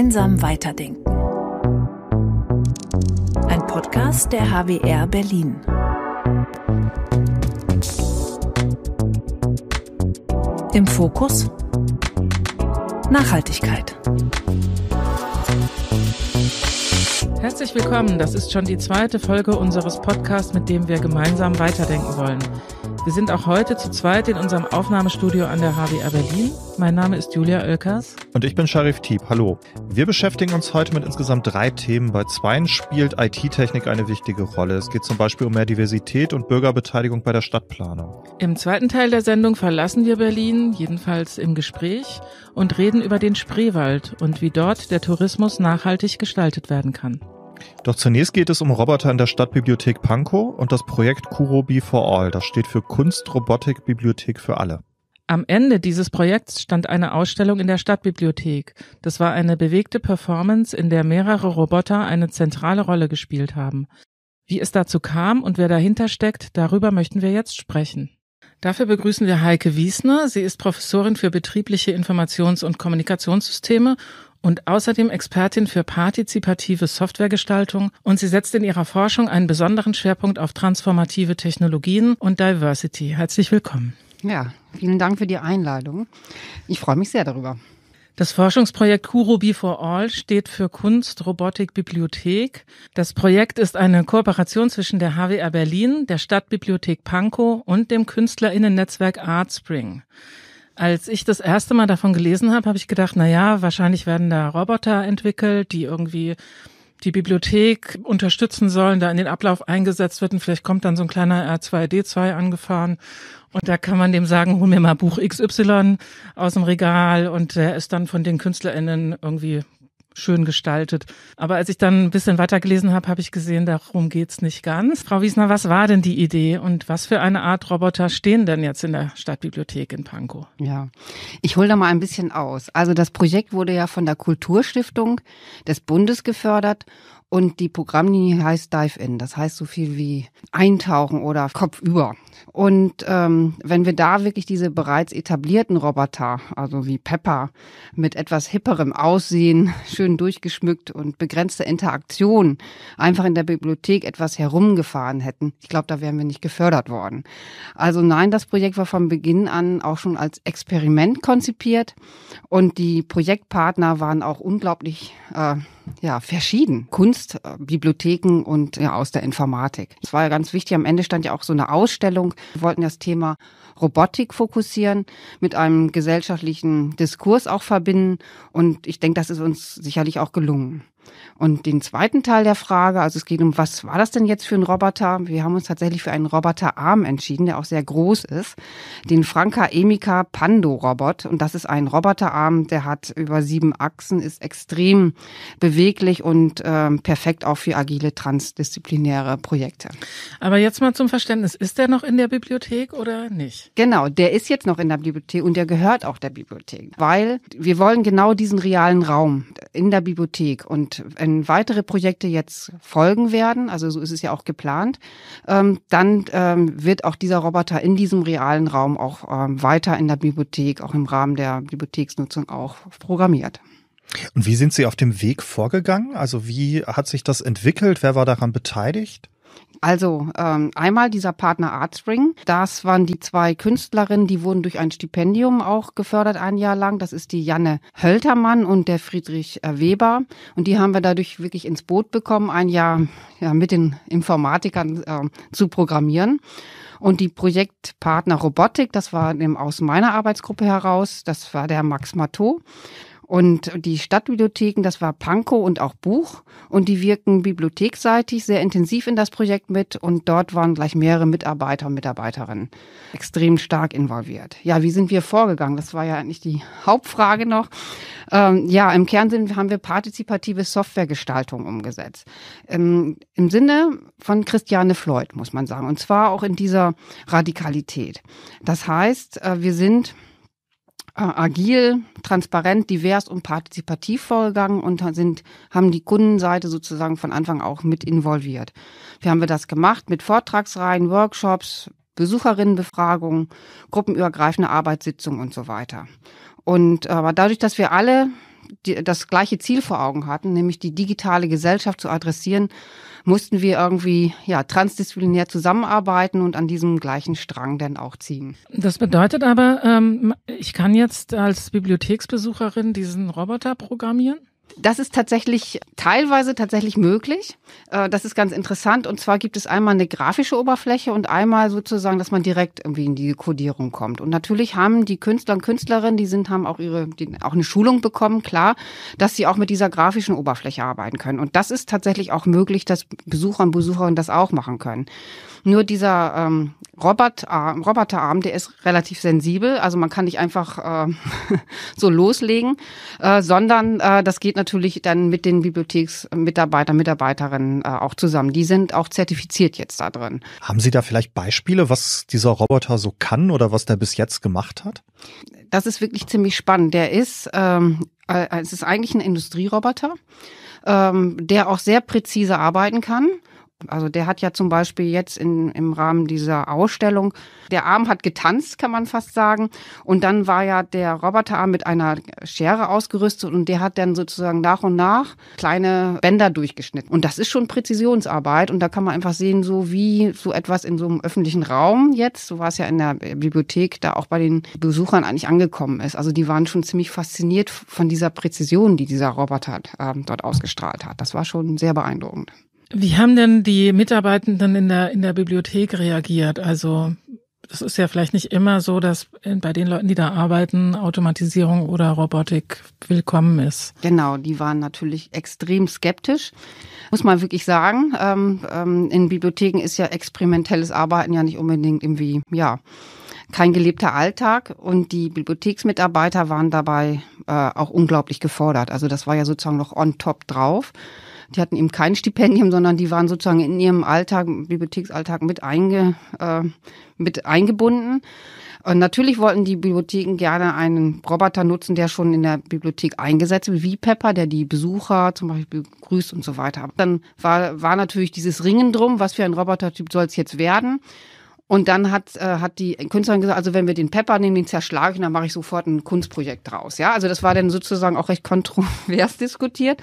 Gemeinsam weiterdenken. Ein Podcast der HWR Berlin. Im Fokus Nachhaltigkeit. Herzlich willkommen. Das ist schon die zweite Folge unseres Podcasts, mit dem wir gemeinsam weiterdenken wollen. Wir sind auch heute zu zweit in unserem Aufnahmestudio an der HWR Berlin. Mein Name ist Julia Oelkers. Und ich bin Sharif Tieb. Hallo. Wir beschäftigen uns heute mit insgesamt drei Themen. Bei zweien spielt IT-Technik eine wichtige Rolle. Es geht zum Beispiel um mehr Diversität und Bürgerbeteiligung bei der Stadtplanung. Im zweiten Teil der Sendung verlassen wir Berlin, jedenfalls im Gespräch, und reden über den Spreewald und wie dort der Tourismus nachhaltig gestaltet werden kann. Doch zunächst geht es um Roboter in der Stadtbibliothek Pankow und das Projekt Kurobi for All. Das steht für Kunst, Robotik, Bibliothek für alle. Am Ende dieses Projekts stand eine Ausstellung in der Stadtbibliothek. Das war eine bewegte Performance, in der mehrere Roboter eine zentrale Rolle gespielt haben. Wie es dazu kam und wer dahinter steckt, darüber möchten wir jetzt sprechen. Dafür begrüßen wir Heike Wiesner. Sie ist Professorin für betriebliche Informations- und Kommunikationssysteme und außerdem Expertin für partizipative Softwaregestaltung und sie setzt in ihrer Forschung einen besonderen Schwerpunkt auf transformative Technologien und Diversity. Herzlich willkommen. Ja, vielen Dank für die Einladung. Ich freue mich sehr darüber. Das Forschungsprojekt Kuro 4 All steht für Kunst, Robotik, Bibliothek. Das Projekt ist eine Kooperation zwischen der HWR Berlin, der Stadtbibliothek Pankow und dem Künstlerinnennetzwerk Artspring. Als ich das erste Mal davon gelesen habe, habe ich gedacht, na ja, wahrscheinlich werden da Roboter entwickelt, die irgendwie die Bibliothek unterstützen sollen, da in den Ablauf eingesetzt wird und vielleicht kommt dann so ein kleiner R2D2 angefahren und da kann man dem sagen, hol mir mal Buch XY aus dem Regal und der ist dann von den KünstlerInnen irgendwie schön gestaltet. Aber als ich dann ein bisschen weitergelesen habe, habe ich gesehen, darum geht's nicht ganz. Frau Wiesner, was war denn die Idee und was für eine Art Roboter stehen denn jetzt in der Stadtbibliothek in Pankow? Ja, ich hole da mal ein bisschen aus. Also das Projekt wurde ja von der Kulturstiftung des Bundes gefördert und die Programmlinie heißt Dive-In. Das heißt so viel wie eintauchen oder kopfüber. Und ähm, wenn wir da wirklich diese bereits etablierten Roboter, also wie Pepper, mit etwas hipperem Aussehen, schön durchgeschmückt und begrenzter Interaktion einfach in der Bibliothek etwas herumgefahren hätten, ich glaube, da wären wir nicht gefördert worden. Also nein, das Projekt war von Beginn an auch schon als Experiment konzipiert und die Projektpartner waren auch unglaublich äh, ja, verschieden. Kunst, äh, Bibliotheken und ja, aus der Informatik. Es war ja ganz wichtig, am Ende stand ja auch so eine Ausstellung. Wir wollten das Thema Robotik fokussieren, mit einem gesellschaftlichen Diskurs auch verbinden. Und ich denke, das ist uns sicherlich auch gelungen. Und den zweiten Teil der Frage, also es geht um, was war das denn jetzt für ein Roboter? Wir haben uns tatsächlich für einen Roboterarm entschieden, der auch sehr groß ist, den Franka Emika Pando Robot. Und das ist ein Roboterarm, der hat über sieben Achsen, ist extrem beweglich und äh, perfekt auch für agile transdisziplinäre Projekte. Aber jetzt mal zum Verständnis, ist der noch in der Bibliothek oder nicht? Genau, der ist jetzt noch in der Bibliothek und der gehört auch der Bibliothek, weil wir wollen genau diesen realen Raum in der Bibliothek und wenn weitere Projekte jetzt folgen werden, also so ist es ja auch geplant, ähm, dann ähm, wird auch dieser Roboter in diesem realen Raum auch ähm, weiter in der Bibliothek, auch im Rahmen der Bibliotheksnutzung auch programmiert. Und wie sind Sie auf dem Weg vorgegangen? Also wie hat sich das entwickelt? Wer war daran beteiligt? Also ähm, einmal dieser Partner Artspring. das waren die zwei Künstlerinnen, die wurden durch ein Stipendium auch gefördert ein Jahr lang. Das ist die Janne Höltermann und der Friedrich äh, Weber. Und die haben wir dadurch wirklich ins Boot bekommen, ein Jahr ja, mit den Informatikern äh, zu programmieren. Und die Projektpartner Robotik, das war aus meiner Arbeitsgruppe heraus, das war der Max Matteau. Und die Stadtbibliotheken, das war Pankow und auch Buch. Und die wirken bibliothekseitig sehr intensiv in das Projekt mit. Und dort waren gleich mehrere Mitarbeiter und Mitarbeiterinnen extrem stark involviert. Ja, wie sind wir vorgegangen? Das war ja eigentlich die Hauptfrage noch. Ähm, ja, im Kern haben wir partizipative Softwaregestaltung umgesetzt. Ähm, Im Sinne von Christiane Floyd, muss man sagen. Und zwar auch in dieser Radikalität. Das heißt, äh, wir sind äh, agil, transparent, divers und partizipativ vorgegangen und sind, haben die Kundenseite sozusagen von Anfang auch mit involviert. Wie haben wir das gemacht? Mit Vortragsreihen, Workshops, Besucherinnenbefragungen, gruppenübergreifende Arbeitssitzungen und so weiter. Und aber dadurch, dass wir alle die, das gleiche Ziel vor Augen hatten, nämlich die digitale Gesellschaft zu adressieren, mussten wir irgendwie ja, transdisziplinär zusammenarbeiten und an diesem gleichen Strang dann auch ziehen. Das bedeutet aber, ähm, ich kann jetzt als Bibliotheksbesucherin diesen Roboter programmieren? Das ist tatsächlich teilweise tatsächlich möglich. Äh, das ist ganz interessant. Und zwar gibt es einmal eine grafische Oberfläche und einmal sozusagen, dass man direkt irgendwie in die Codierung kommt. Und natürlich haben die Künstler und Künstlerinnen, die sind, haben auch ihre, die, auch eine Schulung bekommen, klar, dass sie auch mit dieser grafischen Oberfläche arbeiten können. Und das ist tatsächlich auch möglich, dass Besucher und Besucherinnen das auch machen können. Nur dieser ähm, Robert, äh, Roboterarm, der ist relativ sensibel. Also man kann nicht einfach äh, so loslegen, äh, sondern äh, das geht natürlich dann mit den Bibliotheksmitarbeitern, Mitarbeiterinnen äh, auch zusammen. Die sind auch zertifiziert jetzt da drin. Haben Sie da vielleicht Beispiele, was dieser Roboter so kann oder was der bis jetzt gemacht hat? Das ist wirklich ziemlich spannend. Der ist, ähm, äh, es ist eigentlich ein Industrieroboter, ähm, der auch sehr präzise arbeiten kann. Also der hat ja zum Beispiel jetzt in, im Rahmen dieser Ausstellung, der Arm hat getanzt, kann man fast sagen. Und dann war ja der Roboterarm mit einer Schere ausgerüstet und der hat dann sozusagen nach und nach kleine Bänder durchgeschnitten. Und das ist schon Präzisionsarbeit und da kann man einfach sehen, so wie so etwas in so einem öffentlichen Raum jetzt, so war es ja in der Bibliothek, da auch bei den Besuchern eigentlich angekommen ist. Also die waren schon ziemlich fasziniert von dieser Präzision, die dieser Roboterarm dort ausgestrahlt hat. Das war schon sehr beeindruckend. Wie haben denn die Mitarbeitenden in der, in der Bibliothek reagiert? Also, es ist ja vielleicht nicht immer so, dass bei den Leuten, die da arbeiten, Automatisierung oder Robotik willkommen ist. Genau, die waren natürlich extrem skeptisch. Muss man wirklich sagen, ähm, ähm, in Bibliotheken ist ja experimentelles Arbeiten ja nicht unbedingt irgendwie, ja, kein gelebter Alltag und die Bibliotheksmitarbeiter waren dabei äh, auch unglaublich gefordert. Also das war ja sozusagen noch on top drauf. Die hatten eben kein Stipendium, sondern die waren sozusagen in ihrem Alltag, Bibliotheksalltag mit, einge, äh, mit eingebunden. Und natürlich wollten die Bibliotheken gerne einen Roboter nutzen, der schon in der Bibliothek eingesetzt wird, wie Pepper, der die Besucher zum Beispiel begrüßt und so weiter. Dann war, war natürlich dieses Ringen drum, was für ein Robotertyp soll es jetzt werden. Und dann hat, äh, hat die Künstlerin gesagt, also wenn wir den Pepper nehmen, den zerschlage ich dann mache ich sofort ein Kunstprojekt draus. Ja, also das war dann sozusagen auch recht kontrovers diskutiert.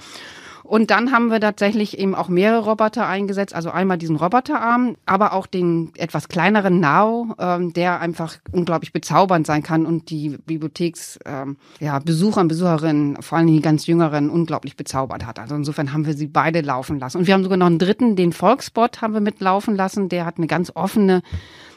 Und dann haben wir tatsächlich eben auch mehrere Roboter eingesetzt. Also einmal diesen Roboterarm, aber auch den etwas kleineren Nao, ähm, der einfach unglaublich bezaubernd sein kann und die Bibliotheksbesucher ähm, ja, Besucher und Besucherinnen, vor allem die ganz Jüngeren, unglaublich bezaubert hat. Also insofern haben wir sie beide laufen lassen. Und wir haben sogar noch einen dritten, den Volksbot haben wir mitlaufen lassen. Der hat eine ganz offene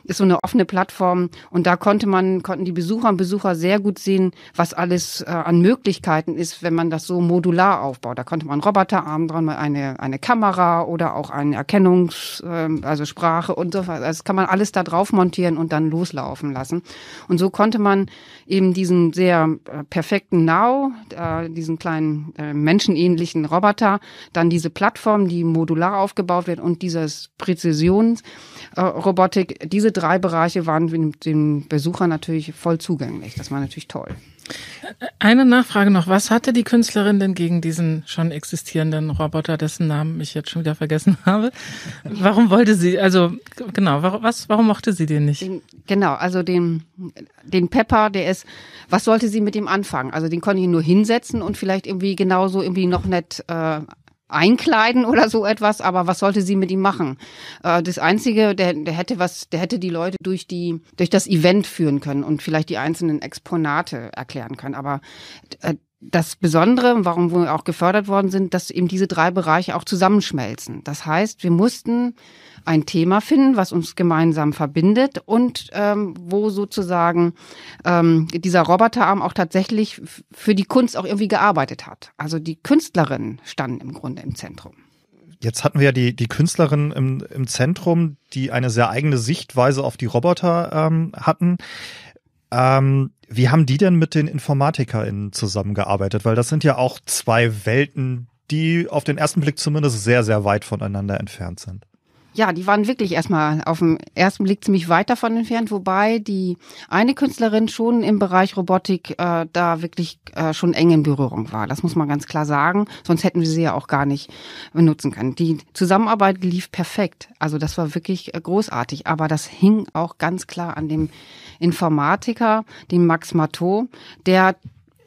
ist so eine offene Plattform und da konnte man, konnten die Besucher und Besucher sehr gut sehen, was alles äh, an Möglichkeiten ist, wenn man das so modular aufbaut. Da konnte man Roboterarm dran, eine, eine Kamera oder auch eine Erkennungs-, äh, also Sprache und so weiter. Das also kann man alles da drauf montieren und dann loslaufen lassen. Und so konnte man eben diesen sehr äh, perfekten Now, äh, diesen kleinen äh, menschenähnlichen Roboter, dann diese Plattform, die modular aufgebaut wird und dieses Präzisionsrobotik, äh, diese drei Bereiche waren dem Besucher natürlich voll zugänglich. Das war natürlich toll. Eine Nachfrage noch. Was hatte die Künstlerin denn gegen diesen schon existierenden Roboter, dessen Namen ich jetzt schon wieder vergessen habe? Warum wollte sie, also genau, was, warum mochte sie den nicht? Den, genau, also den, den Pepper, der ist, was sollte sie mit ihm anfangen? Also den konnte ich nur hinsetzen und vielleicht irgendwie genauso irgendwie noch nett äh, einkleiden oder so etwas, aber was sollte sie mit ihm machen? Äh, das Einzige, der, der hätte was, der hätte die Leute durch die, durch das Event führen können und vielleicht die einzelnen Exponate erklären können. Aber äh, das Besondere, warum wir auch gefördert worden sind, dass eben diese drei Bereiche auch zusammenschmelzen. Das heißt, wir mussten ein Thema finden, was uns gemeinsam verbindet und ähm, wo sozusagen ähm, dieser Roboterarm auch tatsächlich für die Kunst auch irgendwie gearbeitet hat. Also die Künstlerinnen standen im Grunde im Zentrum. Jetzt hatten wir ja die, die Künstlerin im, im Zentrum, die eine sehr eigene Sichtweise auf die Roboter ähm, hatten. Ähm, wie haben die denn mit den InformatikerInnen zusammengearbeitet? Weil das sind ja auch zwei Welten, die auf den ersten Blick zumindest sehr, sehr weit voneinander entfernt sind. Ja, die waren wirklich erstmal auf den ersten Blick ziemlich weit davon entfernt, wobei die eine Künstlerin schon im Bereich Robotik äh, da wirklich äh, schon eng in Berührung war. Das muss man ganz klar sagen, sonst hätten wir sie ja auch gar nicht benutzen können. Die Zusammenarbeit lief perfekt, also das war wirklich äh, großartig, aber das hing auch ganz klar an dem Informatiker, den Max Matteau, der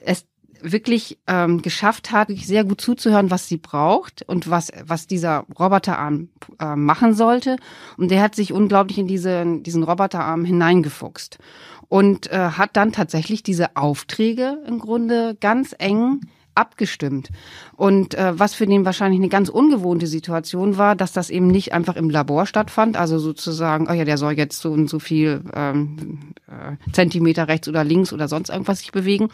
es wirklich ähm, geschafft hat, sehr gut zuzuhören, was sie braucht und was, was dieser Roboterarm äh, machen sollte. Und der hat sich unglaublich in diese, diesen Roboterarm hineingefuchst und äh, hat dann tatsächlich diese Aufträge im Grunde ganz eng abgestimmt. Und äh, was für den wahrscheinlich eine ganz ungewohnte Situation war, dass das eben nicht einfach im Labor stattfand, also sozusagen, oh ja, der soll jetzt so und so viel ähm, äh, Zentimeter rechts oder links oder sonst irgendwas sich bewegen,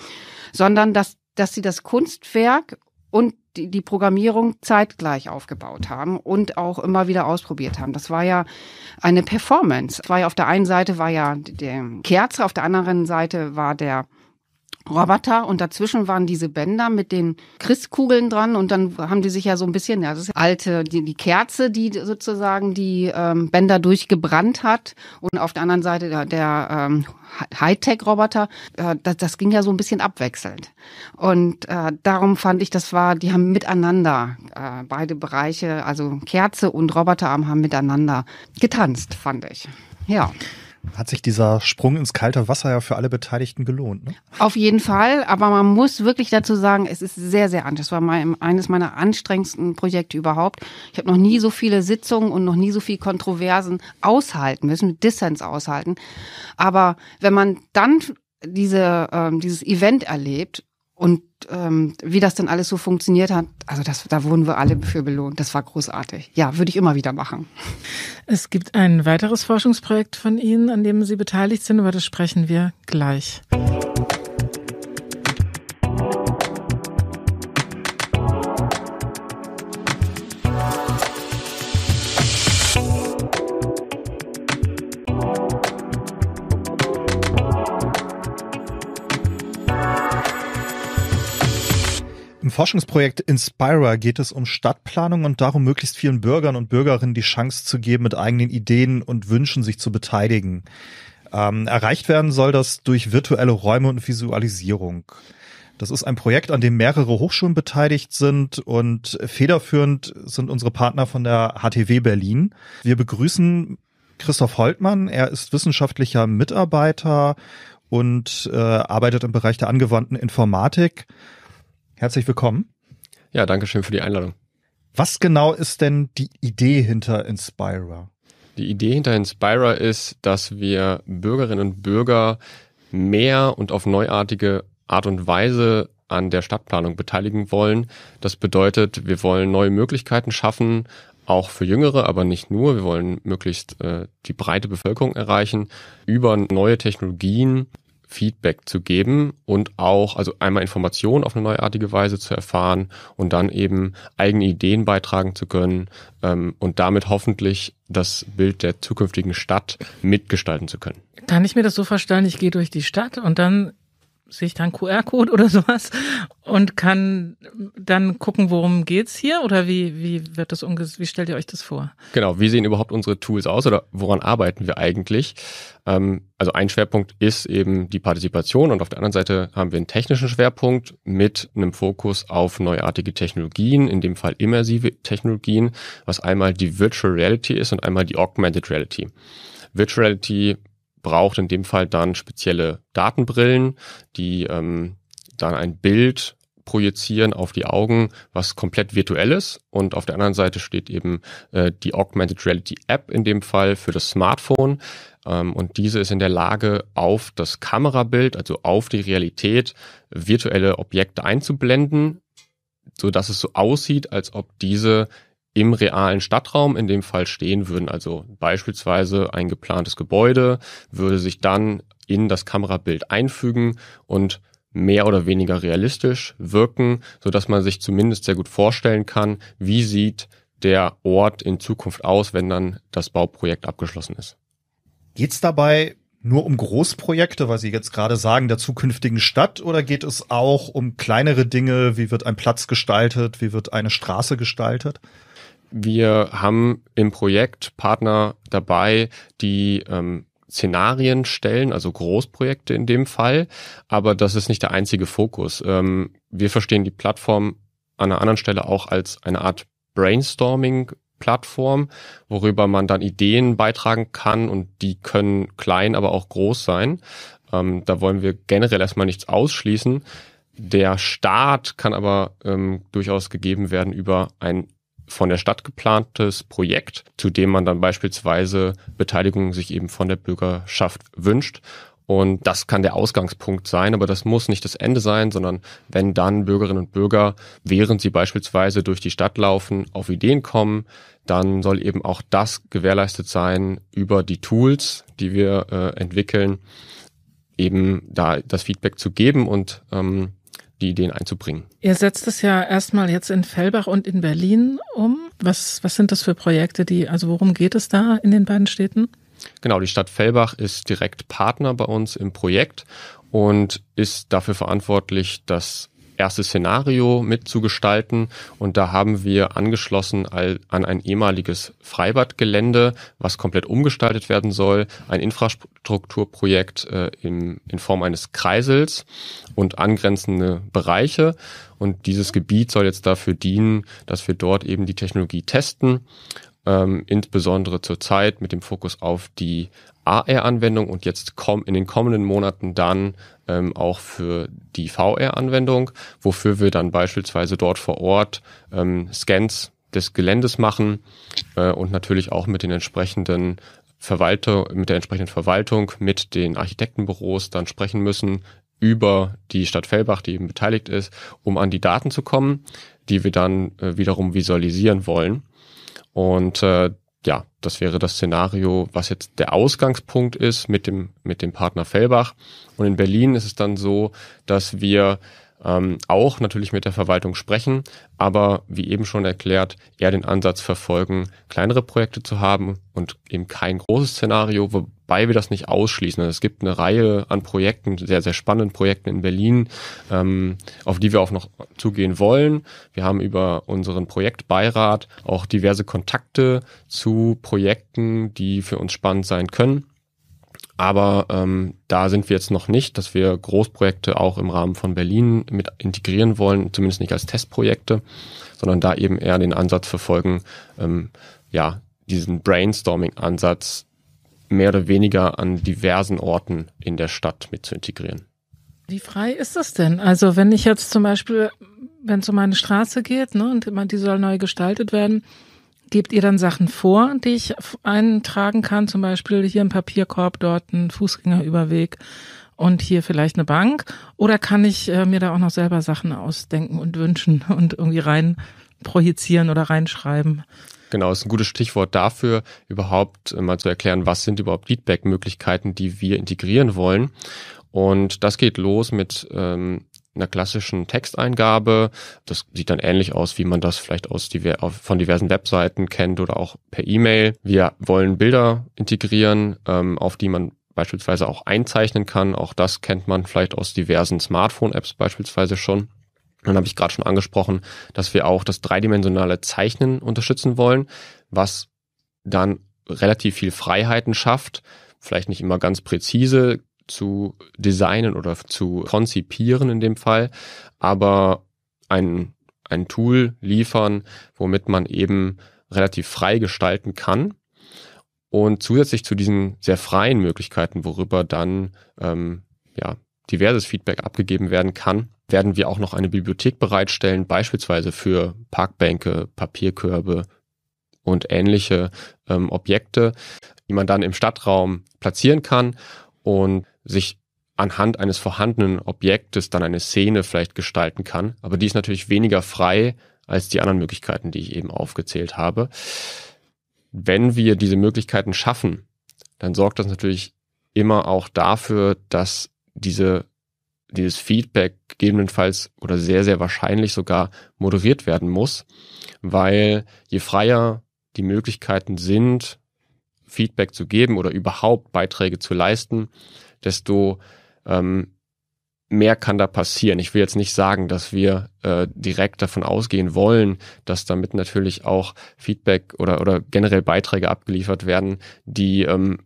sondern dass, dass sie das Kunstwerk und die, die Programmierung zeitgleich aufgebaut haben und auch immer wieder ausprobiert haben. Das war ja eine Performance. Das war ja auf der einen Seite war ja der Kerze, auf der anderen Seite war der Roboter und dazwischen waren diese Bänder mit den Christkugeln dran und dann haben die sich ja so ein bisschen, ja, das ist alte, die, die Kerze, die sozusagen die ähm, Bänder durchgebrannt hat und auf der anderen Seite der, der ähm, Hightech-Roboter, äh, das, das ging ja so ein bisschen abwechselnd. Und äh, darum fand ich, das war, die haben miteinander äh, beide Bereiche, also Kerze und Roboterarm haben miteinander getanzt, fand ich. Ja hat sich dieser Sprung ins kalte Wasser ja für alle Beteiligten gelohnt. Ne? Auf jeden Fall, aber man muss wirklich dazu sagen, es ist sehr, sehr anstrengend. Das war eines meiner anstrengendsten Projekte überhaupt. Ich habe noch nie so viele Sitzungen und noch nie so viel Kontroversen aushalten müssen, mit Dissens aushalten. Aber wenn man dann diese, äh, dieses Event erlebt und ähm, wie das dann alles so funktioniert hat, also das, da wurden wir alle für belohnt. Das war großartig. Ja, würde ich immer wieder machen. Es gibt ein weiteres Forschungsprojekt von Ihnen, an dem Sie beteiligt sind, über das sprechen wir gleich. Forschungsprojekt Inspira geht es um Stadtplanung und darum, möglichst vielen Bürgern und Bürgerinnen die Chance zu geben, mit eigenen Ideen und Wünschen sich zu beteiligen. Ähm, erreicht werden soll das durch virtuelle Räume und Visualisierung. Das ist ein Projekt, an dem mehrere Hochschulen beteiligt sind und federführend sind unsere Partner von der HTW Berlin. Wir begrüßen Christoph Holtmann. Er ist wissenschaftlicher Mitarbeiter und äh, arbeitet im Bereich der angewandten Informatik Herzlich willkommen. Ja, danke schön für die Einladung. Was genau ist denn die Idee hinter Inspira? Die Idee hinter Inspira ist, dass wir Bürgerinnen und Bürger mehr und auf neuartige Art und Weise an der Stadtplanung beteiligen wollen. Das bedeutet, wir wollen neue Möglichkeiten schaffen, auch für Jüngere, aber nicht nur. Wir wollen möglichst äh, die breite Bevölkerung erreichen über neue Technologien Feedback zu geben und auch, also einmal Informationen auf eine neuartige Weise zu erfahren und dann eben eigene Ideen beitragen zu können ähm, und damit hoffentlich das Bild der zukünftigen Stadt mitgestalten zu können. Kann ich mir das so verstehen, ich gehe durch die Stadt und dann sich dann QR-Code oder sowas und kann dann gucken, worum geht's hier oder wie wie wird das umges wie stellt ihr euch das vor? Genau, wie sehen überhaupt unsere Tools aus oder woran arbeiten wir eigentlich? Ähm, also ein Schwerpunkt ist eben die Partizipation und auf der anderen Seite haben wir einen technischen Schwerpunkt mit einem Fokus auf neuartige Technologien, in dem Fall immersive Technologien, was einmal die Virtual Reality ist und einmal die Augmented Reality. Virtual Reality braucht in dem Fall dann spezielle Datenbrillen, die ähm, dann ein Bild projizieren auf die Augen, was komplett virtuell ist. Und auf der anderen Seite steht eben äh, die Augmented Reality App in dem Fall für das Smartphone. Ähm, und diese ist in der Lage, auf das Kamerabild, also auf die Realität, virtuelle Objekte einzublenden, sodass es so aussieht, als ob diese im realen Stadtraum in dem Fall stehen würden. Also beispielsweise ein geplantes Gebäude würde sich dann in das Kamerabild einfügen und mehr oder weniger realistisch wirken, so dass man sich zumindest sehr gut vorstellen kann, wie sieht der Ort in Zukunft aus, wenn dann das Bauprojekt abgeschlossen ist. Geht's dabei nur um Großprojekte, weil Sie jetzt gerade sagen, der zukünftigen Stadt, oder geht es auch um kleinere Dinge? Wie wird ein Platz gestaltet? Wie wird eine Straße gestaltet? Wir haben im Projekt Partner dabei, die ähm, Szenarien stellen, also Großprojekte in dem Fall, aber das ist nicht der einzige Fokus. Ähm, wir verstehen die Plattform an einer anderen Stelle auch als eine Art Brainstorming Plattform, worüber man dann Ideen beitragen kann und die können klein, aber auch groß sein. Ähm, da wollen wir generell erstmal nichts ausschließen. Der Start kann aber ähm, durchaus gegeben werden über ein von der Stadt geplantes Projekt, zu dem man dann beispielsweise Beteiligung sich eben von der Bürgerschaft wünscht. Und das kann der Ausgangspunkt sein, aber das muss nicht das Ende sein, sondern wenn dann Bürgerinnen und Bürger, während sie beispielsweise durch die Stadt laufen, auf Ideen kommen, dann soll eben auch das gewährleistet sein über die Tools, die wir äh, entwickeln, eben da das Feedback zu geben und ähm, die Ideen einzubringen. Ihr setzt es ja erstmal jetzt in Fellbach und in Berlin um. Was, was sind das für Projekte, die, also worum geht es da in den beiden Städten? Genau, die Stadt Fellbach ist direkt Partner bei uns im Projekt und ist dafür verantwortlich, dass erste Szenario mitzugestalten. Und da haben wir angeschlossen an ein ehemaliges Freibadgelände, was komplett umgestaltet werden soll, ein Infrastrukturprojekt äh, in, in Form eines Kreisels und angrenzende Bereiche. Und dieses Gebiet soll jetzt dafür dienen, dass wir dort eben die Technologie testen ähm, insbesondere zurzeit mit dem Fokus auf die AR-Anwendung und jetzt komm, in den kommenden Monaten dann ähm, auch für die VR-Anwendung, wofür wir dann beispielsweise dort vor Ort ähm, Scans des Geländes machen äh, und natürlich auch mit den entsprechenden Verwaltung, mit der entsprechenden Verwaltung, mit den Architektenbüros dann sprechen müssen über die Stadt Fellbach, die eben beteiligt ist, um an die Daten zu kommen, die wir dann äh, wiederum visualisieren wollen. Und äh, ja, das wäre das Szenario, was jetzt der Ausgangspunkt ist mit dem, mit dem Partner Fellbach. Und in Berlin ist es dann so, dass wir ähm, auch natürlich mit der Verwaltung sprechen, aber wie eben schon erklärt, eher den Ansatz verfolgen, kleinere Projekte zu haben und eben kein großes Szenario, wo, wobei wir das nicht ausschließen. Also es gibt eine Reihe an Projekten, sehr, sehr spannenden Projekten in Berlin, ähm, auf die wir auch noch zugehen wollen. Wir haben über unseren Projektbeirat auch diverse Kontakte zu Projekten, die für uns spannend sein können. Aber ähm, da sind wir jetzt noch nicht, dass wir Großprojekte auch im Rahmen von Berlin mit integrieren wollen, zumindest nicht als Testprojekte, sondern da eben eher den Ansatz verfolgen, ähm, ja, diesen Brainstorming-Ansatz mehr oder weniger an diversen Orten in der Stadt mit zu integrieren. Wie frei ist das denn? Also wenn ich jetzt zum Beispiel, wenn es um meine Straße geht ne, und man, die soll neu gestaltet werden, gebt ihr dann Sachen vor, die ich eintragen kann, zum Beispiel hier ein Papierkorb, dort ein Fußgängerüberweg und hier vielleicht eine Bank? Oder kann ich äh, mir da auch noch selber Sachen ausdenken und wünschen und irgendwie rein projizieren oder reinschreiben? Genau, ist ein gutes Stichwort dafür, überhaupt äh, mal zu erklären, was sind überhaupt Feedback-Möglichkeiten, die wir integrieren wollen. Und das geht los mit ähm, einer klassischen Texteingabe. Das sieht dann ähnlich aus, wie man das vielleicht aus diver von diversen Webseiten kennt oder auch per E-Mail. Wir wollen Bilder integrieren, ähm, auf die man beispielsweise auch einzeichnen kann. Auch das kennt man vielleicht aus diversen Smartphone-Apps beispielsweise schon. Dann habe ich gerade schon angesprochen, dass wir auch das dreidimensionale Zeichnen unterstützen wollen, was dann relativ viel Freiheiten schafft, vielleicht nicht immer ganz präzise zu designen oder zu konzipieren in dem Fall, aber ein, ein Tool liefern, womit man eben relativ frei gestalten kann. Und zusätzlich zu diesen sehr freien Möglichkeiten, worüber dann ähm, ja, diverses Feedback abgegeben werden kann, werden wir auch noch eine Bibliothek bereitstellen, beispielsweise für Parkbänke, Papierkörbe und ähnliche ähm, Objekte, die man dann im Stadtraum platzieren kann und sich anhand eines vorhandenen Objektes dann eine Szene vielleicht gestalten kann. Aber die ist natürlich weniger frei als die anderen Möglichkeiten, die ich eben aufgezählt habe. Wenn wir diese Möglichkeiten schaffen, dann sorgt das natürlich immer auch dafür, dass diese, dieses Feedback gegebenenfalls oder sehr, sehr wahrscheinlich sogar moderiert werden muss, weil je freier die Möglichkeiten sind, Feedback zu geben oder überhaupt Beiträge zu leisten, desto ähm, mehr kann da passieren. Ich will jetzt nicht sagen, dass wir äh, direkt davon ausgehen wollen, dass damit natürlich auch Feedback oder, oder generell Beiträge abgeliefert werden, die ähm,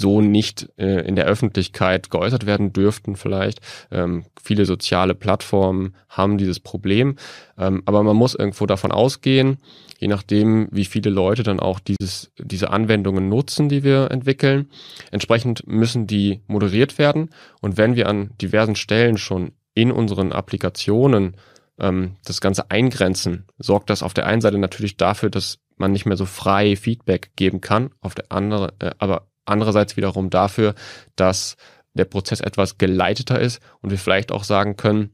so nicht äh, in der Öffentlichkeit geäußert werden dürften vielleicht. Ähm, viele soziale Plattformen haben dieses Problem, ähm, aber man muss irgendwo davon ausgehen, je nachdem, wie viele Leute dann auch dieses, diese Anwendungen nutzen, die wir entwickeln. Entsprechend müssen die moderiert werden und wenn wir an diversen Stellen schon in unseren Applikationen ähm, das Ganze eingrenzen, sorgt das auf der einen Seite natürlich dafür, dass man nicht mehr so frei Feedback geben kann, auf der anderen, äh, aber andererseits wiederum dafür, dass der Prozess etwas geleiteter ist und wir vielleicht auch sagen können,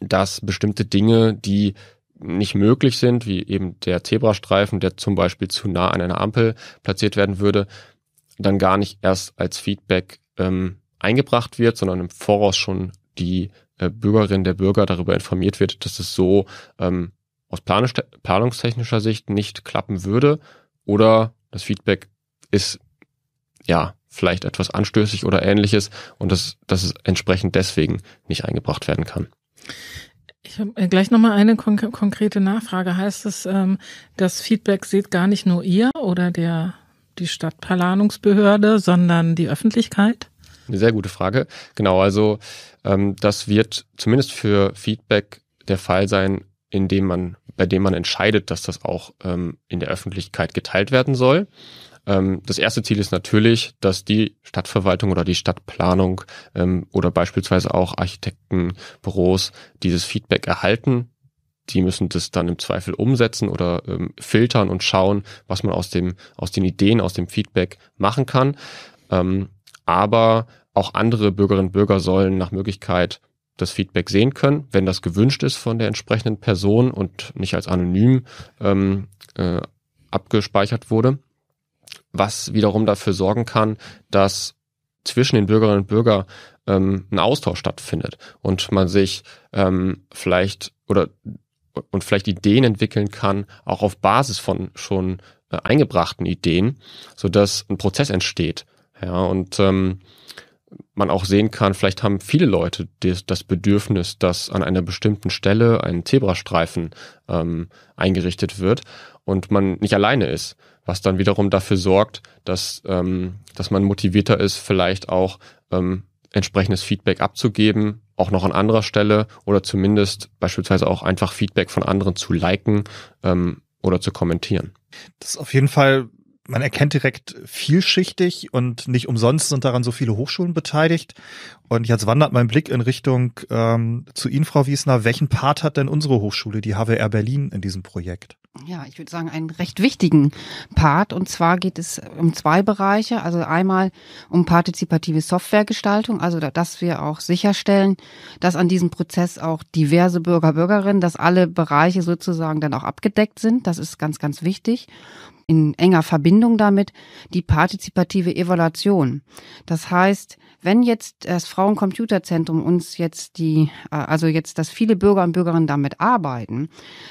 dass bestimmte Dinge, die nicht möglich sind, wie eben der Zebrastreifen, der zum Beispiel zu nah an einer Ampel platziert werden würde, dann gar nicht erst als Feedback ähm, eingebracht wird, sondern im Voraus schon die äh, Bürgerin, der Bürger darüber informiert wird, dass es so ähm, aus planungstechnischer Sicht nicht klappen würde oder das Feedback ist ja, vielleicht etwas anstößig oder ähnliches und dass, dass es entsprechend deswegen nicht eingebracht werden kann. Ich habe äh, gleich nochmal eine konk konkrete Nachfrage. Heißt es, ähm, das Feedback seht gar nicht nur ihr oder der, die Stadtplanungsbehörde, sondern die Öffentlichkeit? Eine sehr gute Frage. Genau, also ähm, das wird zumindest für Feedback der Fall sein, indem man, bei dem man entscheidet, dass das auch ähm, in der Öffentlichkeit geteilt werden soll. Ähm, das erste Ziel ist natürlich, dass die Stadtverwaltung oder die Stadtplanung ähm, oder beispielsweise auch Architektenbüros dieses Feedback erhalten. Die müssen das dann im Zweifel umsetzen oder ähm, filtern und schauen, was man aus dem, aus den Ideen, aus dem Feedback machen kann. aber auch andere Bürgerinnen und Bürger sollen nach Möglichkeit das Feedback sehen können, wenn das gewünscht ist von der entsprechenden Person und nicht als anonym ähm, äh, abgespeichert wurde was wiederum dafür sorgen kann, dass zwischen den Bürgerinnen und Bürgern ähm, ein Austausch stattfindet und man sich ähm, vielleicht oder und vielleicht Ideen entwickeln kann, auch auf Basis von schon äh, eingebrachten Ideen, sodass ein Prozess entsteht. Ja, und ähm, man auch sehen kann, vielleicht haben viele Leute des, das Bedürfnis, dass an einer bestimmten Stelle ein Zebrastreifen ähm, eingerichtet wird und man nicht alleine ist was dann wiederum dafür sorgt, dass, ähm, dass man motivierter ist, vielleicht auch ähm, entsprechendes Feedback abzugeben, auch noch an anderer Stelle oder zumindest beispielsweise auch einfach Feedback von anderen zu liken ähm, oder zu kommentieren. Das ist auf jeden Fall man erkennt direkt vielschichtig und nicht umsonst sind daran so viele Hochschulen beteiligt. Und jetzt wandert mein Blick in Richtung ähm, zu Ihnen, Frau Wiesner. Welchen Part hat denn unsere Hochschule, die HWR Berlin, in diesem Projekt? ja, ich würde sagen, einen recht wichtigen Part. Und zwar geht es äh, um zwei Bereiche. Also einmal um partizipative Softwaregestaltung, also dass wir auch sicherstellen, dass an diesem Prozess auch diverse Bürger, Bürgerinnen, dass alle Bereiche sozusagen dann auch abgedeckt sind. Das ist ganz, ganz wichtig in enger Verbindung damit die partizipative Evaluation. Das heißt, wenn jetzt das Frauencomputerzentrum uns jetzt die, äh, also jetzt, dass viele Bürger und Bürgerinnen damit arbeiten,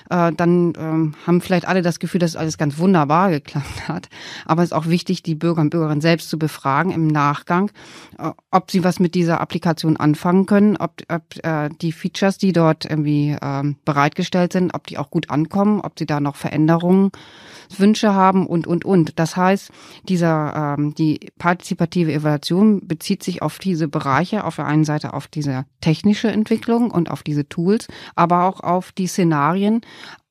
äh, dann ähm, haben vielleicht alle das Gefühl, dass alles ganz wunderbar geklappt hat. Aber es ist auch wichtig, die Bürger und Bürgerinnen selbst zu befragen im Nachgang, äh, ob sie was mit dieser Applikation anfangen können, ob, ob die Features, die dort irgendwie ähm, bereitgestellt sind, ob die auch gut ankommen, ob sie da noch Veränderungen, Wünsche haben und, und, und. Das heißt, dieser, ähm, die partizipative Evaluation bezieht sich sich auf diese Bereiche, auf der einen Seite auf diese technische Entwicklung und auf diese Tools, aber auch auf die Szenarien,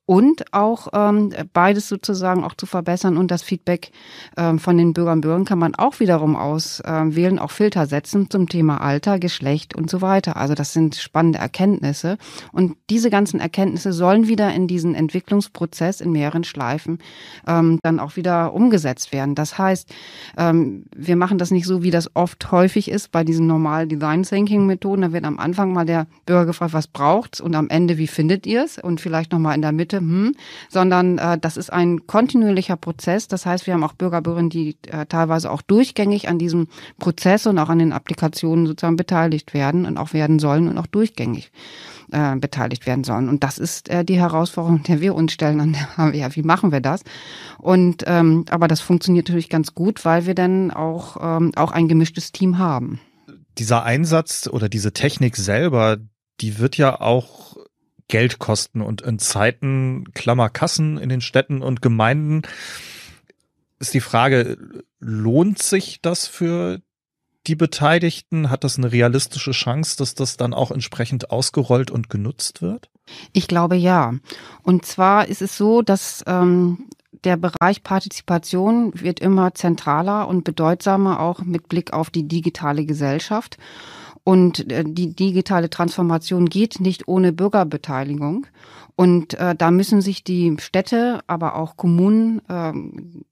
und auch ähm, beides sozusagen auch zu verbessern und das Feedback ähm, von den Bürgern und Bürgern kann man auch wiederum auswählen, ähm, äh, auch Filter setzen zum Thema Alter, Geschlecht und so weiter. Also das sind spannende Erkenntnisse und diese ganzen Erkenntnisse sollen wieder in diesen Entwicklungsprozess in mehreren Schleifen ähm, dann auch wieder umgesetzt werden. Das heißt, ähm, wir machen das nicht so, wie das oft häufig ist bei diesen normalen Design Thinking Methoden. Da wird am Anfang mal der Bürger gefragt, was braucht's und am Ende, wie findet ihr es und vielleicht noch mal in der Mitte Seite, hm, sondern äh, das ist ein kontinuierlicher Prozess. Das heißt, wir haben auch Bürger, Bürgerinnen, die äh, teilweise auch durchgängig an diesem Prozess und auch an den Applikationen sozusagen beteiligt werden und auch werden sollen und auch durchgängig äh, beteiligt werden sollen. Und das ist äh, die Herausforderung, der wir uns stellen an der HWR. Wie machen wir das? Und ähm, aber das funktioniert natürlich ganz gut, weil wir dann auch ähm, auch ein gemischtes Team haben. Dieser Einsatz oder diese Technik selber, die wird ja auch Geld kosten. Und in Zeiten Klammerkassen in den Städten und Gemeinden ist die Frage, lohnt sich das für die Beteiligten? Hat das eine realistische Chance, dass das dann auch entsprechend ausgerollt und genutzt wird? Ich glaube ja. Und zwar ist es so, dass ähm, der Bereich Partizipation wird immer zentraler und bedeutsamer auch mit Blick auf die digitale Gesellschaft. Und äh, die digitale Transformation geht nicht ohne Bürgerbeteiligung. Und äh, da müssen sich die Städte, aber auch Kommunen ähm,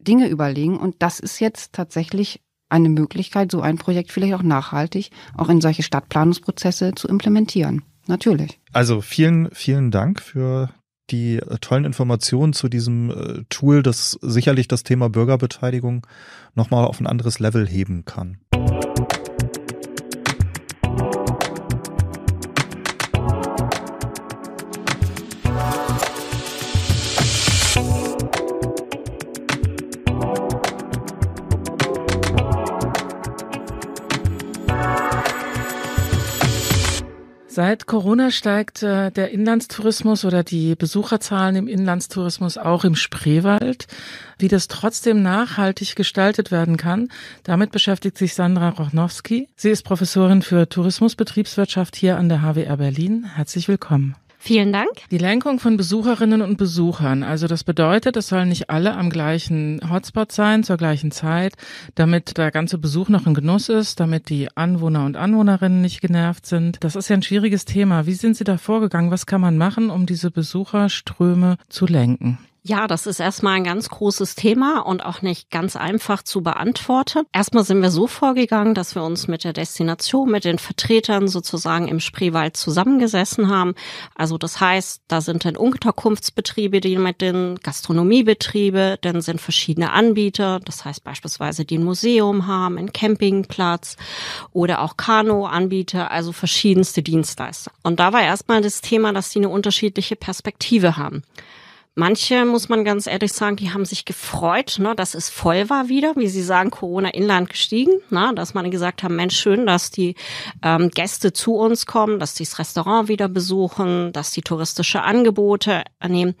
Dinge überlegen. Und das ist jetzt tatsächlich eine Möglichkeit, so ein Projekt vielleicht auch nachhaltig auch in solche Stadtplanungsprozesse zu implementieren. Natürlich. Also vielen, vielen Dank für die äh, tollen Informationen zu diesem äh, Tool, das sicherlich das Thema Bürgerbeteiligung nochmal auf ein anderes Level heben kann. Seit Corona steigt äh, der Inlandstourismus oder die Besucherzahlen im Inlandstourismus auch im Spreewald. Wie das trotzdem nachhaltig gestaltet werden kann, damit beschäftigt sich Sandra Rochnowski. Sie ist Professorin für Tourismusbetriebswirtschaft hier an der HWR Berlin. Herzlich willkommen. Vielen Dank. Die Lenkung von Besucherinnen und Besuchern. Also das bedeutet, es sollen nicht alle am gleichen Hotspot sein, zur gleichen Zeit, damit der ganze Besuch noch ein Genuss ist, damit die Anwohner und Anwohnerinnen nicht genervt sind. Das ist ja ein schwieriges Thema. Wie sind Sie da vorgegangen? Was kann man machen, um diese Besucherströme zu lenken? Ja, das ist erstmal ein ganz großes Thema und auch nicht ganz einfach zu beantworten. Erstmal sind wir so vorgegangen, dass wir uns mit der Destination, mit den Vertretern sozusagen im Spreewald zusammengesessen haben. Also das heißt, da sind dann Unterkunftsbetriebe, die mit den Gastronomiebetriebe, dann sind verschiedene Anbieter, das heißt beispielsweise die ein Museum haben, einen Campingplatz oder auch Kanu-Anbieter, also verschiedenste Dienstleister. Und da war erstmal das Thema, dass die eine unterschiedliche Perspektive haben. Manche, muss man ganz ehrlich sagen, die haben sich gefreut, ne, dass es voll war wieder, wie sie sagen, Corona-Inland gestiegen, ne, dass man gesagt haben, Mensch, schön, dass die ähm, Gäste zu uns kommen, dass die das Restaurant wieder besuchen, dass die touristische Angebote annehmen.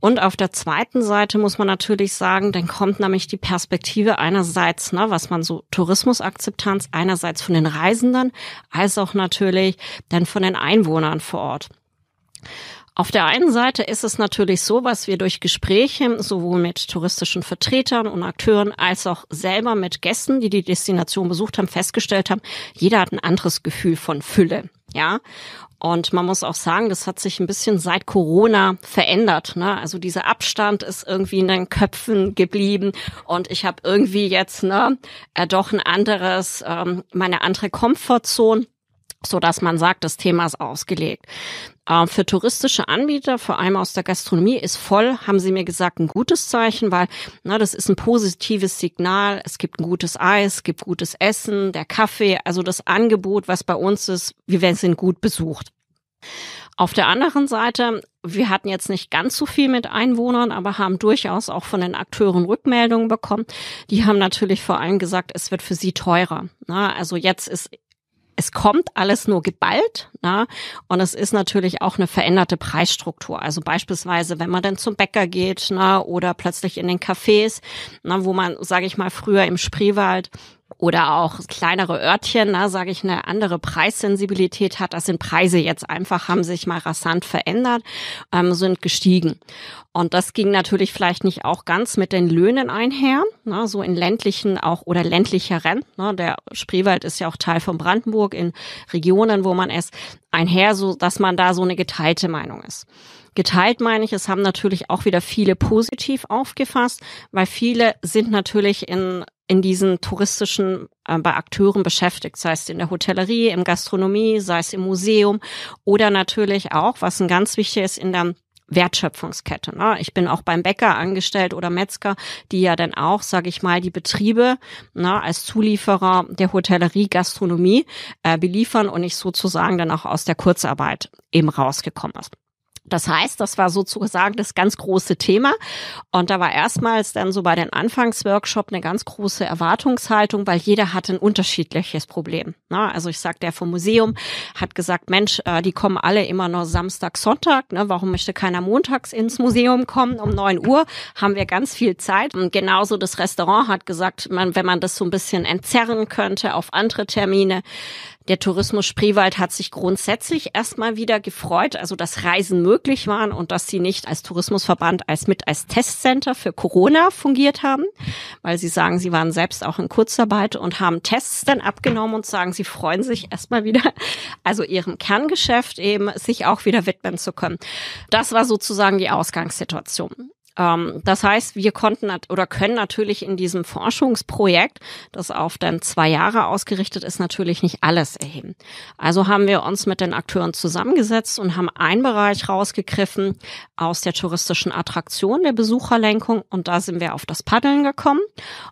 Und auf der zweiten Seite muss man natürlich sagen, dann kommt nämlich die Perspektive einerseits, ne, was man so Tourismusakzeptanz einerseits von den Reisenden, als auch natürlich dann von den Einwohnern vor Ort. Auf der einen Seite ist es natürlich so, was wir durch Gespräche sowohl mit touristischen Vertretern und Akteuren als auch selber mit Gästen, die die Destination besucht haben, festgestellt haben, jeder hat ein anderes Gefühl von Fülle. Ja, und man muss auch sagen, das hat sich ein bisschen seit Corona verändert. Ne? Also dieser Abstand ist irgendwie in den Köpfen geblieben und ich habe irgendwie jetzt ne, äh, doch ein anderes, ähm, meine andere Komfortzone so dass man sagt, das Thema ist ausgelegt. Ähm, für touristische Anbieter, vor allem aus der Gastronomie, ist voll, haben sie mir gesagt, ein gutes Zeichen, weil na, das ist ein positives Signal. Es gibt ein gutes Eis, es gibt gutes Essen, der Kaffee, also das Angebot, was bei uns ist, wir sind gut besucht. Auf der anderen Seite, wir hatten jetzt nicht ganz so viel mit Einwohnern, aber haben durchaus auch von den Akteuren Rückmeldungen bekommen. Die haben natürlich vor allem gesagt, es wird für sie teurer. Na, also jetzt ist es kommt alles nur geballt. Na? Ne? Und es ist natürlich auch eine veränderte Preisstruktur. Also beispielsweise, wenn man dann zum Bäcker geht na, ne, oder plötzlich in den Cafés, na, ne, wo man, sage ich mal, früher im Spreewald oder auch kleinere Örtchen, da ne, sage ich, eine andere Preissensibilität hat. Das sind Preise jetzt einfach, haben sich mal rasant verändert, ähm, sind gestiegen. Und das ging natürlich vielleicht nicht auch ganz mit den Löhnen einher, ne, so in ländlichen auch oder ländlicheren. Ne, der Spreewald ist ja auch Teil von Brandenburg in Regionen, wo man es einher, so dass man da so eine geteilte Meinung ist. Geteilt meine ich, es haben natürlich auch wieder viele positiv aufgefasst, weil viele sind natürlich in in diesen touristischen äh, bei Akteuren beschäftigt, sei es in der Hotellerie, im Gastronomie, sei es im Museum oder natürlich auch, was ein ganz wichtig ist, in der Wertschöpfungskette. Ne? Ich bin auch beim Bäcker angestellt oder Metzger, die ja dann auch, sage ich mal, die Betriebe ne, als Zulieferer der Hotellerie, Gastronomie äh, beliefern und ich sozusagen dann auch aus der Kurzarbeit eben rausgekommen ist. Das heißt, das war sozusagen das ganz große Thema. Und da war erstmals dann so bei den Anfangsworkshop eine ganz große Erwartungshaltung, weil jeder hatte ein unterschiedliches Problem. Na, also ich sag, der vom Museum hat gesagt, Mensch, äh, die kommen alle immer nur Samstag, Sonntag. Ne? Warum möchte keiner montags ins Museum kommen? Um neun Uhr haben wir ganz viel Zeit. Und genauso das Restaurant hat gesagt, man, wenn man das so ein bisschen entzerren könnte auf andere Termine, der Tourismus Spreewald hat sich grundsätzlich erstmal wieder gefreut, also dass Reisen möglich waren und dass sie nicht als Tourismusverband als mit als Testcenter für Corona fungiert haben, weil sie sagen, sie waren selbst auch in Kurzarbeit und haben Tests dann abgenommen und sagen, sie freuen sich erstmal wieder, also ihrem Kerngeschäft eben sich auch wieder widmen zu können. Das war sozusagen die Ausgangssituation. Ähm, das heißt, wir konnten oder können natürlich in diesem Forschungsprojekt, das auf dann zwei Jahre ausgerichtet ist, natürlich nicht alles erheben. Also haben wir uns mit den Akteuren zusammengesetzt und haben einen Bereich rausgegriffen aus der touristischen Attraktion der Besucherlenkung und da sind wir auf das Paddeln gekommen.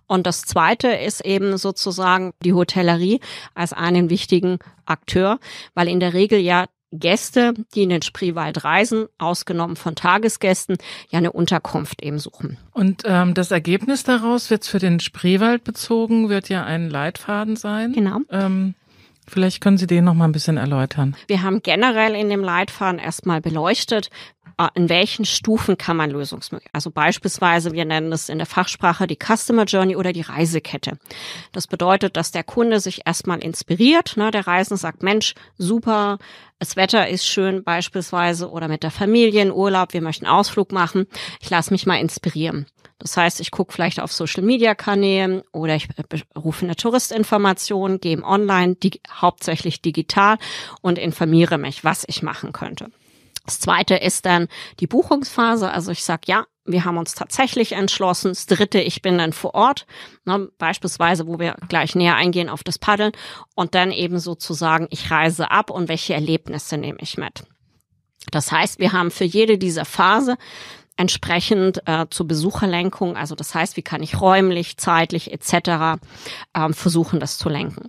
Und das zweite ist eben sozusagen die Hotellerie als einen wichtigen Akteur, weil in der Regel ja Gäste, die in den Spreewald reisen, ausgenommen von Tagesgästen, ja eine Unterkunft eben suchen. Und ähm, das Ergebnis daraus wird für den Spreewald bezogen, wird ja ein Leitfaden sein. Genau. Ähm Vielleicht können Sie den noch mal ein bisschen erläutern. Wir haben generell in dem Leitfaden erstmal beleuchtet, äh, in welchen Stufen kann man Lösungsmöglichkeiten, also beispielsweise, wir nennen es in der Fachsprache die Customer Journey oder die Reisekette. Das bedeutet, dass der Kunde sich erstmal inspiriert, ne? der Reisende sagt, Mensch, super, das Wetter ist schön beispielsweise oder mit der Familie in Urlaub, wir möchten Ausflug machen, ich lasse mich mal inspirieren. Das heißt, ich gucke vielleicht auf Social-Media-Kanälen oder ich äh, rufe eine Touristinformation, gehe online, die, hauptsächlich digital und informiere mich, was ich machen könnte. Das zweite ist dann die Buchungsphase. Also ich sage, ja, wir haben uns tatsächlich entschlossen. Das dritte, ich bin dann vor Ort, ne, beispielsweise, wo wir gleich näher eingehen auf das Paddeln und dann eben sozusagen, ich reise ab und welche Erlebnisse nehme ich mit. Das heißt, wir haben für jede dieser Phase entsprechend äh, zur Besucherlenkung, also das heißt, wie kann ich räumlich, zeitlich etc. Ähm, versuchen, das zu lenken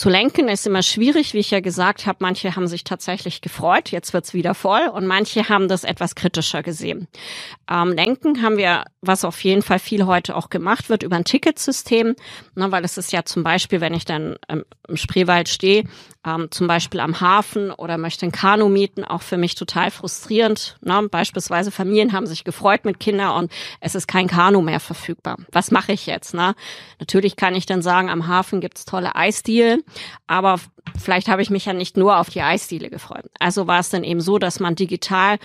zu lenken ist immer schwierig, wie ich ja gesagt habe. Manche haben sich tatsächlich gefreut, jetzt wird's wieder voll und manche haben das etwas kritischer gesehen. Ähm, lenken haben wir, was auf jeden Fall viel heute auch gemacht wird, über ein Ticketsystem, ne, weil es ist ja zum Beispiel, wenn ich dann ähm, im Spreewald stehe, ähm, zum Beispiel am Hafen oder möchte ein Kanu mieten, auch für mich total frustrierend. Ne? Beispielsweise Familien haben sich gefreut mit Kindern und es ist kein Kanu mehr verfügbar. Was mache ich jetzt? Ne? Natürlich kann ich dann sagen, am Hafen gibt's tolle Eisdielen aber vielleicht habe ich mich ja nicht nur auf die Eisdiele gefreut. Also war es dann eben so, dass man digital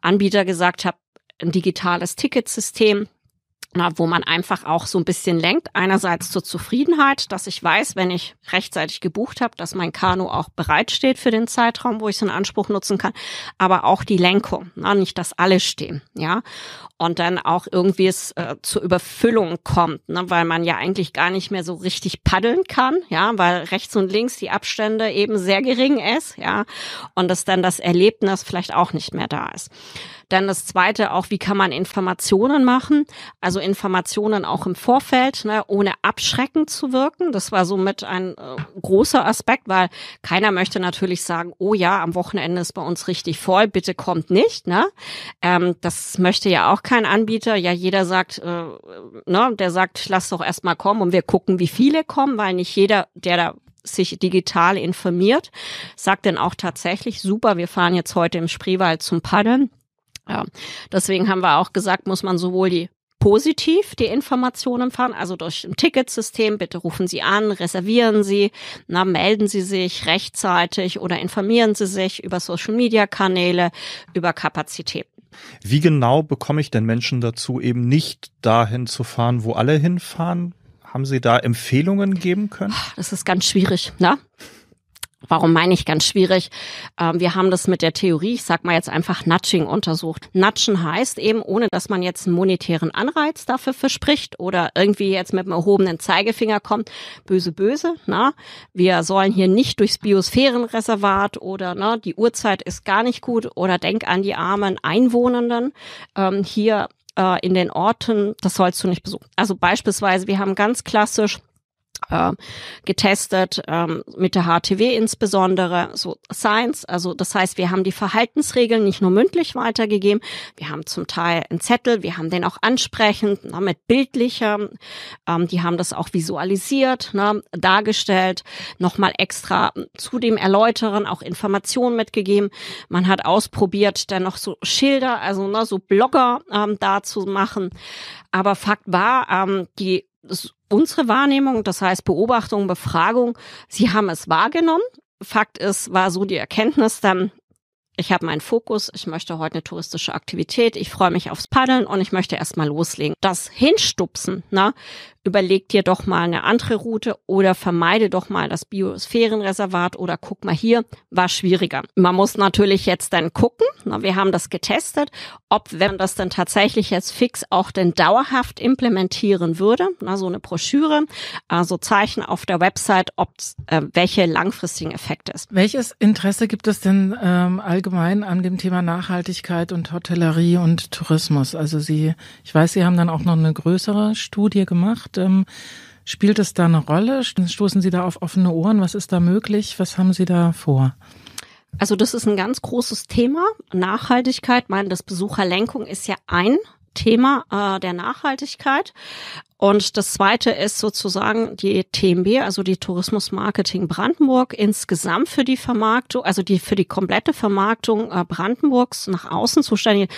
Anbieter gesagt hat, ein digitales Ticketsystem na, ne, wo man einfach auch so ein bisschen lenkt. Einerseits zur Zufriedenheit, dass ich weiß, wenn ich rechtzeitig gebucht habe, dass mein Kanu auch bereitsteht für den Zeitraum, wo ich es in Anspruch nutzen kann. Aber auch die Lenkung, na, ne, nicht, dass alle stehen, ja. Und dann auch irgendwie es äh, zur Überfüllung kommt, ne, weil man ja eigentlich gar nicht mehr so richtig paddeln kann, ja, weil rechts und links die Abstände eben sehr gering ist, ja. Und dass dann das Erlebnis vielleicht auch nicht mehr da ist. Dann das zweite auch, wie kann man Informationen machen? Also Informationen auch im Vorfeld, ne, ohne abschreckend zu wirken. Das war somit ein äh, großer Aspekt, weil keiner möchte natürlich sagen, oh ja, am Wochenende ist bei uns richtig voll, bitte kommt nicht. Ne? Ähm, das möchte ja auch kein Anbieter. Ja, jeder sagt, äh, ne, der sagt, lass doch erstmal kommen und wir gucken, wie viele kommen, weil nicht jeder, der da sich digital informiert, sagt dann auch tatsächlich, super, wir fahren jetzt heute im Spreewald zum Paddeln. Ja, deswegen haben wir auch gesagt, muss man sowohl die positiv die Informationen fahren, also durch ein Ticketsystem, bitte rufen Sie an, reservieren Sie, na, melden Sie sich rechtzeitig oder informieren Sie sich über Social-Media-Kanäle, über Kapazitäten. Wie genau bekomme ich denn Menschen dazu, eben nicht dahin zu fahren, wo alle hinfahren? Haben Sie da Empfehlungen geben können? Das ist ganz schwierig. Ne? Warum meine ich ganz schwierig? Ähm, wir haben das mit der Theorie, ich sag mal jetzt einfach Nudging untersucht. Nudgen heißt eben, ohne dass man jetzt einen monetären Anreiz dafür verspricht oder irgendwie jetzt mit einem erhobenen Zeigefinger kommt, böse, böse, na, ne? wir sollen hier nicht durchs Biosphärenreservat oder na, ne, die Uhrzeit ist gar nicht gut oder denk an die armen Einwohnenden ähm, hier äh, in den Orten, das sollst du nicht besuchen. Also beispielsweise, wir haben ganz klassisch äh, getestet, ähm, mit der HTW insbesondere, so Science. Also das heißt, wir haben die Verhaltensregeln nicht nur mündlich weitergegeben, wir haben zum Teil einen Zettel, wir haben den auch ansprechend, mit bildlicher, ähm, die haben das auch visualisiert, ne, dargestellt, nochmal extra zu dem Erläuteren auch Informationen mitgegeben. Man hat ausprobiert, dann noch so Schilder, also ne, so Blogger ähm, da zu machen. Aber Fakt war, die unsere Wahrnehmung, das heißt Beobachtung, Befragung, sie haben es wahrgenommen. Fakt ist, war so die Erkenntnis dann, ich habe meinen Fokus, ich möchte heute eine touristische Aktivität, ich freue mich aufs Paddeln und ich möchte erstmal loslegen. Das Hinstupsen, na, ne? überleg dir doch mal eine andere Route oder vermeide doch mal das Biosphärenreservat oder guck mal hier, war schwieriger. Man muss natürlich jetzt dann gucken, na, ne? wir haben das getestet, ob wenn das dann tatsächlich jetzt fix auch denn dauerhaft implementieren würde, na, ne? so eine Broschüre, also Zeichen auf der Website, ob äh, welche langfristigen Effekte es. Welches Interesse gibt es denn ähm, allgemein allgemein an dem Thema Nachhaltigkeit und Hotellerie und Tourismus? Also Sie, ich weiß, Sie haben dann auch noch eine größere Studie gemacht. Ähm, spielt es da eine Rolle? Stoßen Sie da auf offene Ohren? Was ist da möglich? Was haben Sie da vor? Also das ist ein ganz großes Thema. Nachhaltigkeit, meine, das Besucherlenkung ist ja ein Thema äh, der Nachhaltigkeit. Und das zweite ist sozusagen die TMB, also die Tourismus Marketing Brandenburg, insgesamt für die Vermarktung, also die für die komplette Vermarktung äh, Brandenburgs nach außen zuständig,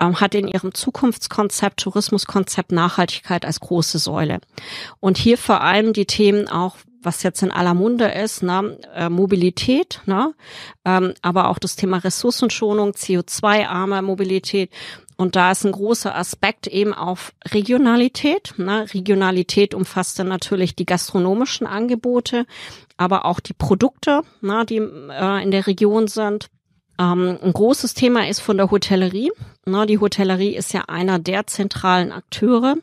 ähm, hat in ihrem Zukunftskonzept, Tourismuskonzept Nachhaltigkeit als große Säule. Und hier vor allem die Themen auch was jetzt in aller Munde ist, ne? Äh, Mobilität, ne? Ähm, aber auch das Thema Ressourcenschonung, CO2-arme Mobilität und da ist ein großer Aspekt eben auf Regionalität. Ne? Regionalität umfasst dann natürlich die gastronomischen Angebote, aber auch die Produkte, ne, die äh, in der Region sind. Ähm, ein großes Thema ist von der Hotellerie. Ne? Die Hotellerie ist ja einer der zentralen Akteure.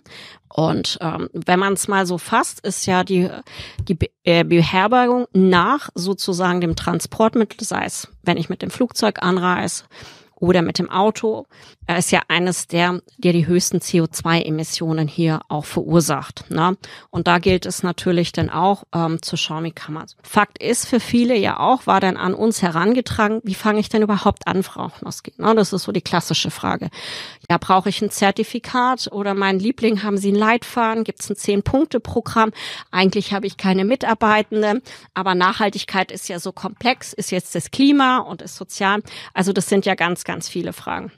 Und ähm, wenn man es mal so fasst, ist ja die, die Be äh, Beherbergung nach sozusagen dem Transportmittel, sei es, wenn ich mit dem Flugzeug anreise oder mit dem Auto, er ist ja eines der, der die höchsten CO2-Emissionen hier auch verursacht. Ne? Und da gilt es natürlich dann auch ähm, zu schauen, wie kann man. Fakt ist für viele ja auch, war dann an uns herangetragen, wie fange ich denn überhaupt an, Frau Hnoski? Ne? Das ist so die klassische Frage. Ja, brauche ich ein Zertifikat oder mein Liebling, haben Sie ein Leitfaden? Gibt es ein Zehn-Punkte-Programm? Eigentlich habe ich keine Mitarbeitenden, aber Nachhaltigkeit ist ja so komplex, ist jetzt das Klima und ist sozial. Also das sind ja ganz ganz viele Fragen.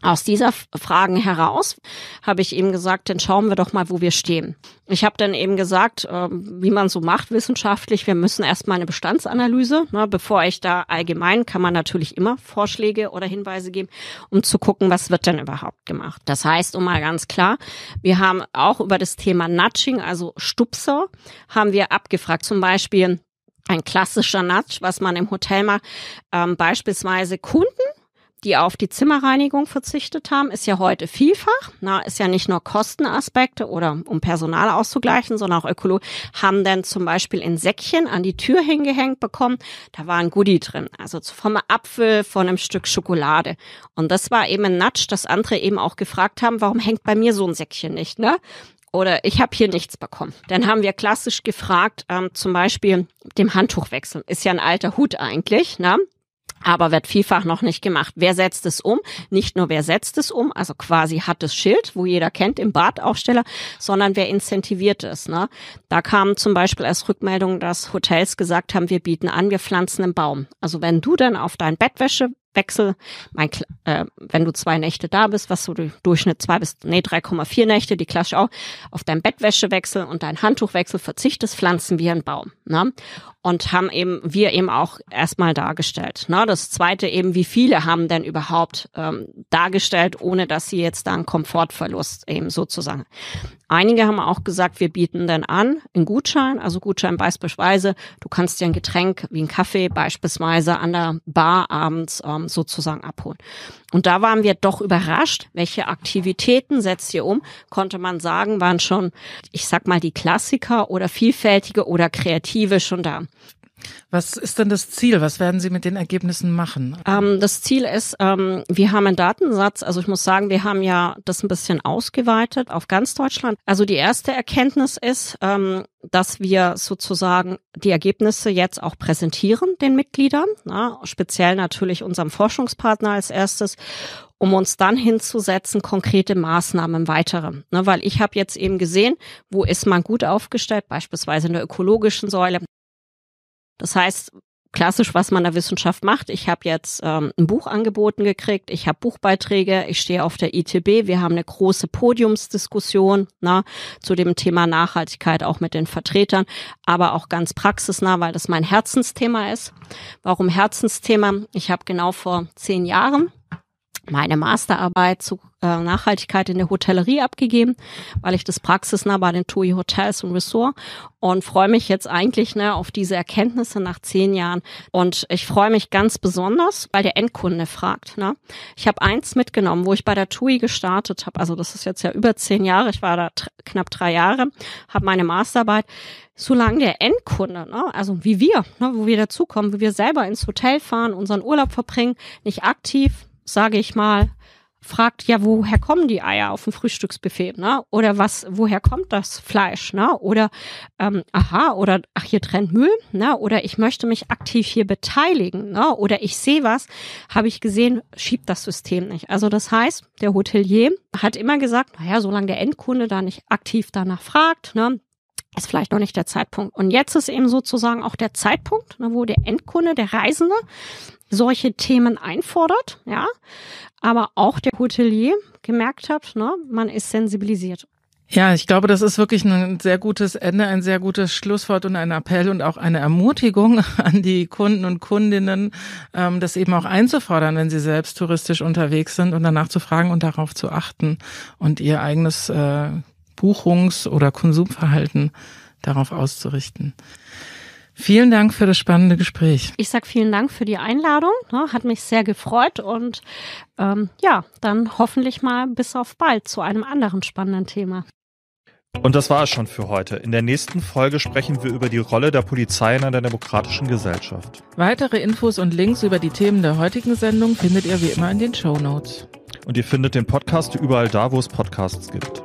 Aus dieser Fragen heraus habe ich eben gesagt, dann schauen wir doch mal, wo wir stehen. Ich habe dann eben gesagt, ähm, wie man so macht wissenschaftlich, wir müssen erstmal eine Bestandsanalyse, ne? bevor ich da allgemein, kann man natürlich immer Vorschläge oder Hinweise geben, um zu gucken, was wird denn überhaupt gemacht. Das heißt, um mal ganz klar, wir haben auch über das Thema Nudging, also Stupser, haben wir abgefragt. Zum Beispiel ein klassischer Nudge, was man im Hotel macht, ähm, beispielsweise Kunden die auf die Zimmerreinigung verzichtet haben, ist ja heute vielfach. Na, ist ja nicht nur Kostenaspekte oder um Personal auszugleichen, sondern auch Ökolo haben dann zum Beispiel in Säckchen an die Tür hingehängt bekommen. Da war ein Goodie drin, also vom Apfel, von einem Stück Schokolade. Und das war eben ein Natsch, dass andere eben auch gefragt haben, warum hängt bei mir so ein Säckchen nicht, ne? Oder ich habe hier nichts bekommen. Dann haben wir klassisch gefragt, ähm, zum Beispiel dem Handtuch wechseln. Ist ja ein alter Hut eigentlich, ne? aber wird vielfach noch nicht gemacht. Wer setzt es um? Nicht nur wer setzt es um, also quasi hat das Schild, wo jeder kennt, im Badaufsteller, sondern wer incentiviert es. Ne? Da kamen zum Beispiel als Rückmeldung, dass Hotels gesagt haben, wir bieten an, wir pflanzen einen Baum. Also wenn du dann auf dein Bettwäsche Wechsel, mein, äh, wenn du zwei Nächte da bist, was so du Durchschnitt zwei bis, nee, 3,4 Nächte, die klatsche auch, auf dein Bettwäschewechsel und dein Handtuchwechsel verzichtest, pflanzen wir einen Baum. Ne? und haben eben wir eben auch erstmal dargestellt. Ne? Das zweite eben, wie viele haben denn überhaupt ähm, dargestellt, ohne dass sie jetzt da einen Komfortverlust eben sozusagen. Einige haben auch gesagt, wir bieten dann an, einen Gutschein, also Gutschein beispielsweise, du kannst dir ein Getränk wie ein Kaffee beispielsweise an der Bar abends ähm, sozusagen abholen. Und da waren wir doch überrascht, welche Aktivitäten setzt ihr um, konnte man sagen, waren schon, ich sag mal, die Klassiker oder vielfältige oder kreative schon da. Was ist denn das Ziel? Was werden Sie mit den Ergebnissen machen? Ähm, das Ziel ist, ähm, wir haben einen Datensatz. Also ich muss sagen, wir haben ja das ein bisschen ausgeweitet auf ganz Deutschland. Also die erste Erkenntnis ist, ähm, dass wir sozusagen die Ergebnisse jetzt auch präsentieren den Mitgliedern, na, speziell natürlich unserem Forschungspartner als erstes um uns dann hinzusetzen, konkrete Maßnahmen im Ne, weil ich habe jetzt eben gesehen, wo ist man gut aufgestellt, beispielsweise in der ökologischen Säule. Das heißt, klassisch, was man in der Wissenschaft macht. Ich habe jetzt ähm, ein Buch angeboten gekriegt, ich habe Buchbeiträge, ich stehe auf der ITB, wir haben eine große Podiumsdiskussion na, ne, zu dem Thema Nachhaltigkeit, auch mit den Vertretern, aber auch ganz praxisnah, weil das mein Herzensthema ist. Warum Herzensthema? Ich habe genau vor zehn Jahren meine Masterarbeit zu äh, Nachhaltigkeit in der Hotellerie abgegeben, weil ich das praxisnah bei den TUI Hotels und Resort und freue mich jetzt eigentlich ne, auf diese Erkenntnisse nach zehn Jahren. Und ich freue mich ganz besonders, weil der Endkunde fragt. Ne? Ich habe eins mitgenommen, wo ich bei der TUI gestartet habe. Also das ist jetzt ja über zehn Jahre. Ich war da knapp drei Jahre, habe meine Masterarbeit solange der Endkunde, ne, also wie wir, ne, wo wir dazukommen, wie wir selber ins Hotel fahren, unseren Urlaub verbringen, nicht aktiv, sage ich mal, fragt, ja, woher kommen die Eier auf dem Frühstücksbuffet, ne? Oder was, woher kommt das Fleisch, ne? Oder ähm, aha, oder ach, hier trennt Müll, ne? Oder ich möchte mich aktiv hier beteiligen, ne? Oder ich sehe was, habe ich gesehen, schiebt das System nicht. Also das heißt, der Hotelier hat immer gesagt, naja, solange der Endkunde da nicht aktiv danach fragt, ne? Ist vielleicht noch nicht der Zeitpunkt. Und jetzt ist eben sozusagen auch der Zeitpunkt, ne, wo der Endkunde, der Reisende, solche Themen einfordert, ja, aber auch der Hotelier gemerkt hat, ne, man ist sensibilisiert. Ja, ich glaube, das ist wirklich ein sehr gutes Ende, ein sehr gutes Schlusswort und ein Appell und auch eine Ermutigung an die Kunden und Kundinnen, ähm, das eben auch einzufordern, wenn sie selbst touristisch unterwegs sind und danach zu fragen und darauf zu achten und ihr eigenes äh, Buchungs- oder Konsumverhalten darauf auszurichten. Vielen Dank für das spannende Gespräch. Ich sage vielen Dank für die Einladung. Ne? Hat mich sehr gefreut und ähm, ja, dann hoffentlich mal bis auf bald zu einem anderen spannenden Thema. Und das war es schon für heute. In der nächsten Folge sprechen wir über die Rolle der Polizei in einer demokratischen Gesellschaft. Weitere Infos und Links über die Themen der heutigen Sendung findet ihr wie immer in den Show Notes. Und ihr findet den Podcast überall da, wo es Podcasts gibt.